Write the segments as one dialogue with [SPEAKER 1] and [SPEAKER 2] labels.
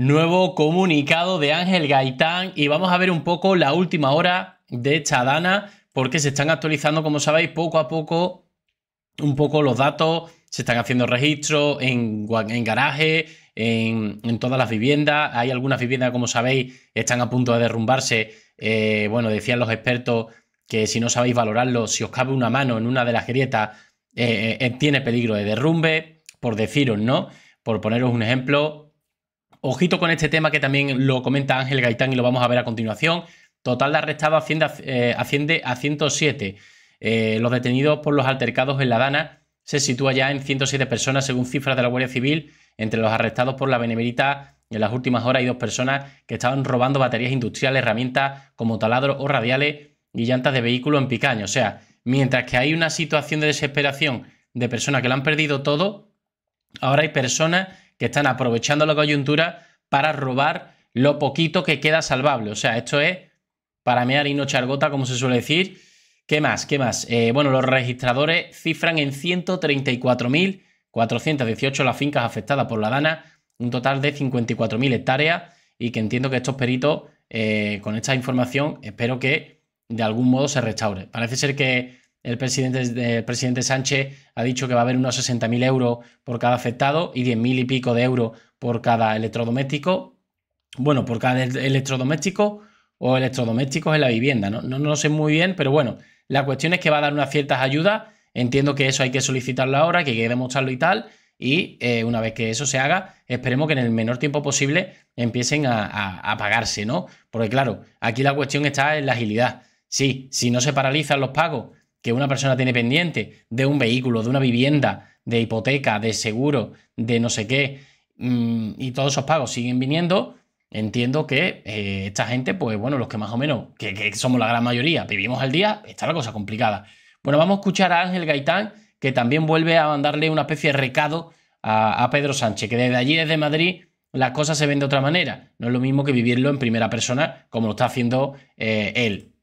[SPEAKER 1] Nuevo comunicado de Ángel Gaitán y vamos a ver un poco la última hora de Chadana porque se están actualizando, como sabéis, poco a poco un poco los datos, se están haciendo registros en, garaje, en, todas las viviendas. Hay algunas viviendas, como sabéis, están a punto de derrumbarse. Eh, bueno, decían los expertos que si no sabéis valorarlo, si os cabe una mano en una de las grietas, eh, eh, tiene peligro de derrumbe, por deciros, ¿no? Por poneros un ejemplo, Ojito con este tema que también lo comenta Ángel Gaitán y lo vamos a ver a continuación. Total de arrestados asciende, eh, a, 107. Eh, los detenidos por los altercados en La Dana se sitúa ya en 107 personas, según cifras de la Guardia Civil. Entre los arrestados por la Benemerita, en las últimas horas hay dos personas que estaban robando baterías industriales, herramientas como taladros o radiales y llantas de vehículo en picaño. O sea, mientras que hay una situación de desesperación de personas que lo han perdido todo, ahora hay personas que están aprovechando la coyuntura para robar lo poquito que queda salvable. O sea, esto es para mear y no chargota, como se suele decir. ¿Qué más? ¿Qué más? Eh, bueno, los registradores cifran en 134.418 las fincas afectadas por la DANA, un total de 54.000 hectáreas, y que entiendo que estos peritos, eh, con esta información, espero que de algún modo se restaure. Parece ser que el presidente, Sánchez ha dicho que va a haber unos 60.000 euros por cada afectado y 10.000 y pico de euros por cada electrodoméstico. Bueno, por cada electrodoméstico o electrodomésticos en la vivienda. No, no, lo sé muy bien, pero bueno, la cuestión es que va a dar unas ciertas ayudas. Entiendo que eso hay que solicitarlo ahora, que hay que demostrarlo y tal. Y eh, una vez que eso se haga, esperemos que en el menor tiempo posible empiecen a pagarse, ¿no? Porque claro, aquí la cuestión está en la agilidad. Sí, si no se paralizan los pagos que una persona tiene pendiente de un vehículo, de una vivienda, de hipoteca, de seguro, de no sé qué, mm, y todos esos pagos siguen viniendo, entiendo que eh, esta gente, pues bueno, los que más o menos, que, somos la gran mayoría, vivimos al día, está la cosa complicada. Bueno, vamos a escuchar a Ángel Gaitán, que también vuelve a mandarle una especie de recado a, Pedro Sánchez, que desde allí, desde Madrid, las cosas se ven de otra manera. No es lo mismo que vivirlo en primera persona, como lo está haciendo eh, él.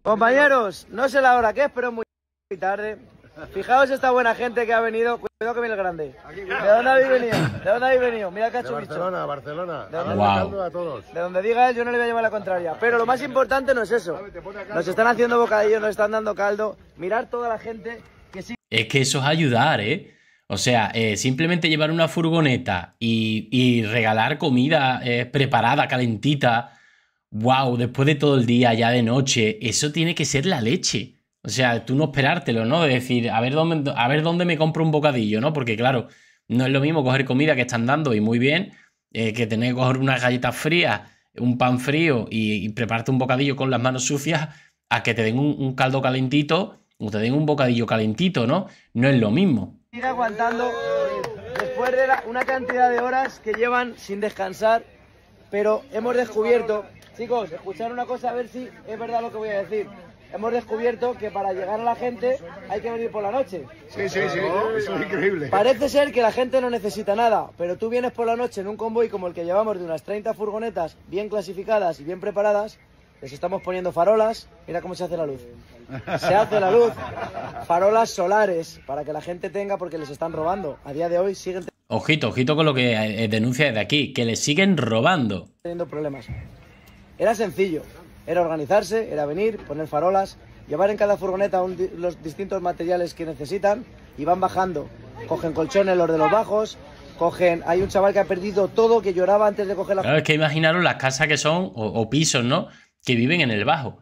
[SPEAKER 2] Compañeros, no sé la hora que es, pero y tarde. Fijaos esta buena gente que ha venido. Cuidado que viene el grande. ¿De dónde habéis venido? ¿De dónde habéis venido? Mira que ha De Barcelona, Barcelona. ¿De dónde? A todos. De donde diga él, yo no le voy a llevar la contraria. Pero lo más importante no es eso. Nos están haciendo bocadillos, nos están dando caldo. Mirar toda la gente que sí.
[SPEAKER 1] Es que eso es ayudar, ¿eh? O sea, eh, simplemente llevar una furgoneta y, y regalar comida eh, preparada, calentita. Wow, después de todo el día, ya de noche, eso tiene que ser la leche. O sea, tú no esperártelo, ¿no? De decir, a ver dónde, a ver dónde me compro un bocadillo, ¿no? Porque claro, no es lo mismo coger comida que están dando y muy bien, eh, que tener que coger unas galletas frías, un pan frío y, prepararte un bocadillo con las manos sucias, a que te den un, caldo calentito o te den un bocadillo calentito, ¿no? No es lo mismo.
[SPEAKER 2] aguantando después de una cantidad de horas que llevan sin descansar, pero hemos descubierto, chicos, escuchar una cosa a ver si es verdad lo que voy a decir hemos descubierto que para llegar a la gente hay que venir por la noche. Sí, sí, sí, eso es increíble. Parece ser que la gente no necesita nada, pero tú vienes por la noche en un convoy como el que llevamos de unas 30 furgonetas bien clasificadas y bien preparadas, les estamos poniendo farolas, mira cómo se hace la luz. Se hace la luz, farolas solares, para que la gente tenga porque les están robando. A día de hoy siguen...
[SPEAKER 1] Ojito, ojito con lo que eh, denuncia desde aquí, que les siguen robando.
[SPEAKER 2] Teniendo problemas. Era sencillo, era organizarse, era venir, poner farolas, llevar en cada furgoneta los distintos materiales que necesitan y van bajando. Cogen colchones los de los bajos, cogen. Hay un chaval que ha perdido todo, que lloraba antes de coger la. Claro, es
[SPEAKER 1] que imaginaron las casas que son, o, pisos, ¿no? Que viven en el bajo.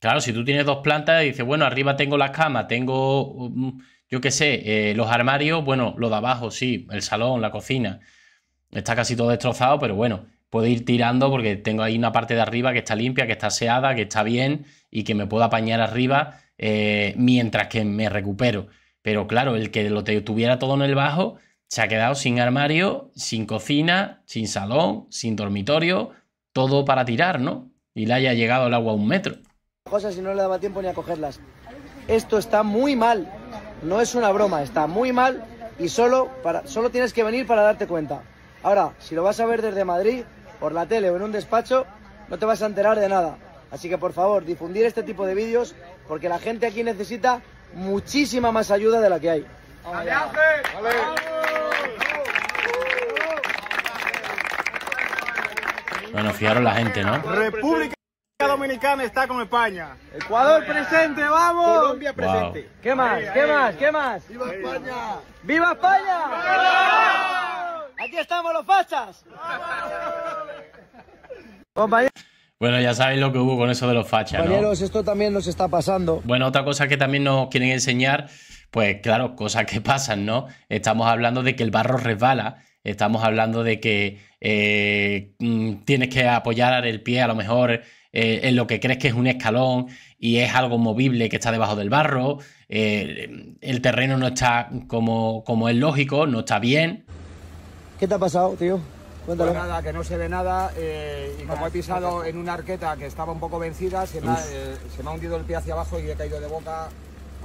[SPEAKER 1] Claro, si tú tienes dos plantas y dices, bueno, arriba tengo las camas, tengo, mm, yo qué sé, eh, los armarios, bueno, lo de abajo, sí, el salón, la cocina. Está casi todo destrozado, pero bueno, puedo ir tirando porque tengo ahí una parte de arriba que está limpia, que está aseada, que está bien y que me puedo apañar arriba eh, mientras que me recupero. Pero claro, el que lo tuviera todo en el bajo se ha quedado sin armario, sin cocina, sin salón, sin dormitorio, todo para tirar, ¿no? Y le haya llegado el agua a un metro.
[SPEAKER 2] Cosas si no le daba tiempo ni a cogerlas. Esto está muy mal. No es una broma, está muy mal y solo, para, solo tienes que venir para darte cuenta. Ahora, si lo vas a ver desde Madrid, por la tele o en un despacho, no te vas a enterar de nada. Así que por favor, difundir este tipo de vídeos porque la gente aquí necesita muchísima más ayuda de la que hay.
[SPEAKER 1] Bueno, fiaron la gente, ¿no?
[SPEAKER 2] República Dominicana está con España. Ecuador presente, vamos. Colombia presente. ¿Qué más? ¿Qué más? ¿Qué más? ¡Viva España! ¡Viva España! ¡Aquí estamos los fachas!
[SPEAKER 1] Bueno, ya sabéis lo que hubo con eso de los fachas. esto
[SPEAKER 2] también nos está pasando.
[SPEAKER 1] Bueno, otra cosa que también nos quieren enseñar, pues claro, cosas que pasan, ¿no? Estamos hablando de que el barro resbala, estamos hablando de que eh, mm, tienes que apoyar el pie a lo mejor eh, en lo que crees que es un escalón y es algo movible que está debajo del barro, eh, el terreno no está como, como es lógico, no está bien. ¿Qué te ha pasado, tío?
[SPEAKER 2] Pues nada, que no se ve nada eh, y como he pisado en una arqueta que estaba un poco vencida, se me, ha, eh, se me ha hundido el pie hacia abajo y he caído de boca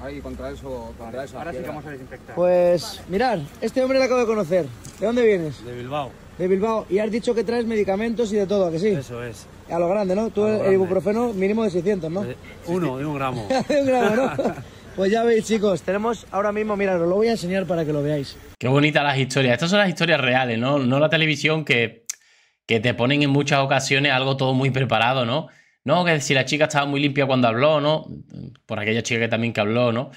[SPEAKER 2] Ahí contra eso, contra eso. Ahora sí que vamos a desinfectar. Pues mirad, este hombre lo acabo de conocer. ¿De dónde vienes? De Bilbao. De Bilbao. Y has dicho que traes medicamentos y de todo, que sí? Eso es. A lo grande, ¿no? Tú el ibuprofeno mínimo de 600, ¿no? Eh, uno, de un gramo. de un gramo, ¿no? Pues ya veis, chicos, tenemos ahora mismo, Mira, os lo voy a enseñar para que lo veáis.
[SPEAKER 1] Qué bonitas las historias. Estas son las historias reales, ¿no? No la televisión que, que te ponen en muchas ocasiones algo todo muy preparado, ¿no? No, que si la chica estaba muy limpia cuando habló, ¿no? Por aquella chica que también que habló, ¿no?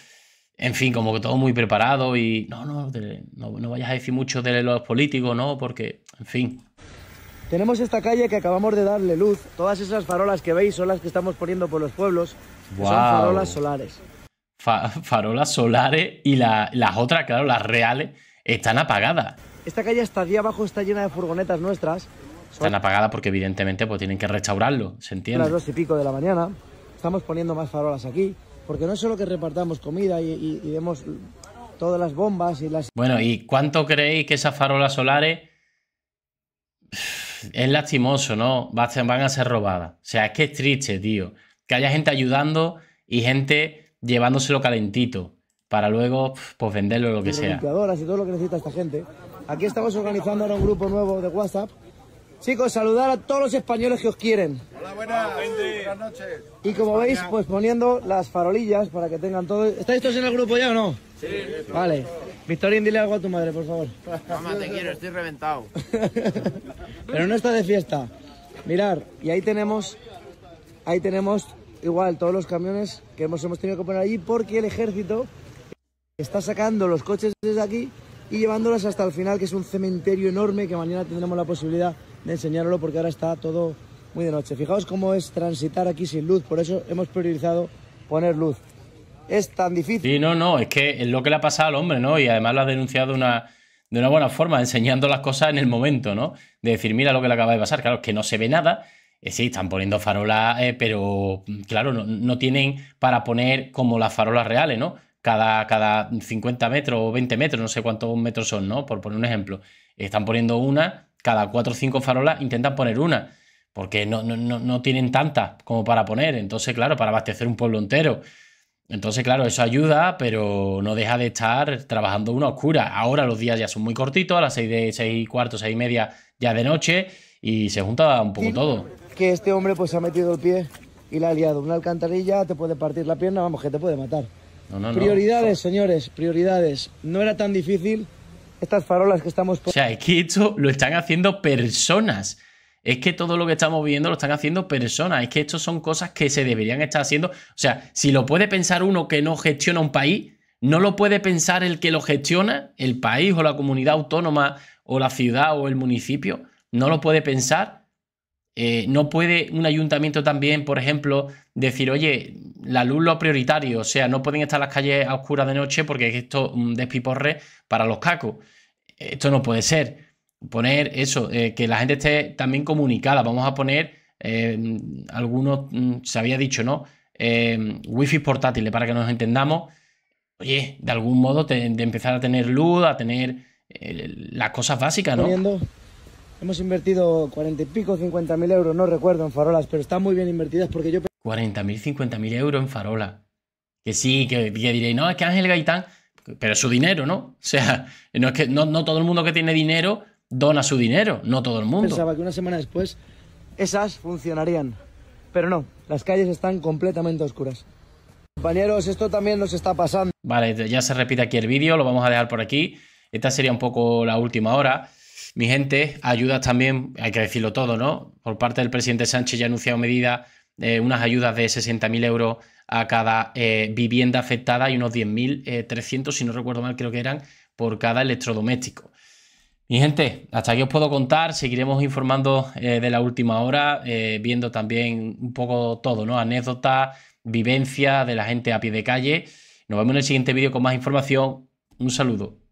[SPEAKER 1] En fin, como que todo muy preparado y no, no, no, vayas a decir mucho de los políticos, ¿no? Porque, en fin.
[SPEAKER 2] Tenemos esta calle que acabamos de darle luz. Todas esas farolas que veis son las que estamos poniendo por los pueblos.
[SPEAKER 1] Son farolas solares farolas solares y las otras, claro, las reales, están apagadas.
[SPEAKER 2] Esta calle hasta aquí abajo está llena de furgonetas nuestras.
[SPEAKER 1] Están apagadas porque evidentemente pues tienen que restaurarlo, ¿se entiende? A las dos
[SPEAKER 2] y pico de la mañana estamos poniendo más farolas aquí, porque no es solo que repartamos comida y, y, demos todas las bombas y las... Bueno, ¿y
[SPEAKER 1] cuánto creéis que esas farolas solares... Es lastimoso, ¿no? Van a ser robadas. O sea, es que es triste, tío. Que haya gente ayudando y gente llevándoselo calentito para luego pues venderlo lo que sea.
[SPEAKER 2] Limpiadoras y todo lo que necesita esta gente. Aquí estamos organizando ahora un grupo nuevo de WhatsApp. Chicos, saludar a todos los españoles que os quieren. Hola, buenas, buenas noches. Y como veis, pues poniendo las farolillas para que tengan todo. ¿Estáis todos en el grupo ya o no? Sí. Vale. Victorín, dile algo a tu madre, por favor. Mamá, te quiero, estoy reventado. Pero no está de fiesta. Mirar, y ahí tenemos, ahí tenemos igual todos los camiones que hemos, tenido que poner allí porque el ejército está sacando los coches desde aquí y llevándolos hasta el final, que es un cementerio enorme que mañana tendremos la posibilidad de enseñarlo porque ahora está todo muy de noche. Fijaos cómo es transitar aquí sin luz, por eso hemos priorizado poner luz.
[SPEAKER 1] Es tan difícil. Sí, no, no, es que es lo que le ha pasado al hombre, ¿no? Y además lo ha denunciado una, de una buena forma, enseñando las cosas en el momento, ¿no? De decir, mira lo que le acaba de pasar. Claro, que no se ve nada, eh, sí, están poniendo farolas, eh, pero mm, claro, no, tienen para poner como las farolas reales, ¿no? Cada, cada 50 metros o 20 metros, no sé cuántos metros son, ¿no? Por poner un ejemplo. Están poniendo una, cada 4 o 5 farolas intentan poner una, porque no, no tienen tantas como para poner. Entonces, claro, para abastecer un pueblo entero. Entonces, claro, eso ayuda, pero no deja de estar trabajando una oscura. Ahora los días ya son muy cortitos, a las 6 de 6 y cuarto, 6 y media ya de noche y se junta un poco todo.
[SPEAKER 2] Que este hombre pues se ha metido el pie y le ha liado. Una alcantarilla te puede partir la pierna, vamos, que te puede matar.
[SPEAKER 1] prioridades,
[SPEAKER 2] señores, prioridades. No era tan difícil estas farolas que estamos... O sea, es
[SPEAKER 1] que esto lo están haciendo personas. Es que todo lo que estamos viendo lo están haciendo personas. Es que esto son cosas que se deberían estar haciendo. O sea, si lo puede pensar uno que no gestiona un país, no lo puede pensar el que lo gestiona, el país o la comunidad autónoma o la ciudad o el municipio no lo puede pensar. Eh, no puede un ayuntamiento también, por ejemplo, decir, oye, la luz lo prioritario, o sea, no pueden estar las calles a oscuras de noche porque esto un despiporre para los cacos. Esto no puede ser. Poner eso, eh, que la gente esté también comunicada. Vamos a poner eh, algunos, mm, se había dicho, ¿no? wifi portátiles para que nos entendamos. Oye, de algún modo de empezar a tener luz, a tener las cosas básicas, ¿no?
[SPEAKER 2] Hemos invertido cuarenta y pico, cincuenta mil euros, no recuerdo, en farolas, pero están muy bien invertidas porque yo...
[SPEAKER 1] Cuarenta mil, cincuenta mil euros en farolas. Que sí, que, diréis, no, es que Ángel Gaitán, pero es su dinero, ¿no? O sea, no, es que, no, no todo el mundo que tiene dinero dona su dinero, no todo el mundo. Pensaba
[SPEAKER 2] que una semana después esas funcionarían, pero no, las calles están completamente oscuras. Compañeros, esto también nos está pasando.
[SPEAKER 1] Vale, ya se repite aquí el vídeo, lo vamos a dejar por aquí. Esta sería un poco la última hora. Mi gente, ayudas también, hay que decirlo todo, ¿no? Por parte del presidente Sánchez ya ha anunciado medidas, eh, unas ayudas de 60.000 euros a cada eh, vivienda afectada y unos 10.300, eh, si no recuerdo mal, creo que eran, por cada electrodoméstico. Mi gente, hasta aquí os puedo contar, seguiremos informando de la última hora, viendo también un poco todo, ¿no? Anécdotas, vivencia de la gente a pie de calle. Nos vemos en el siguiente vídeo con más información. Un saludo.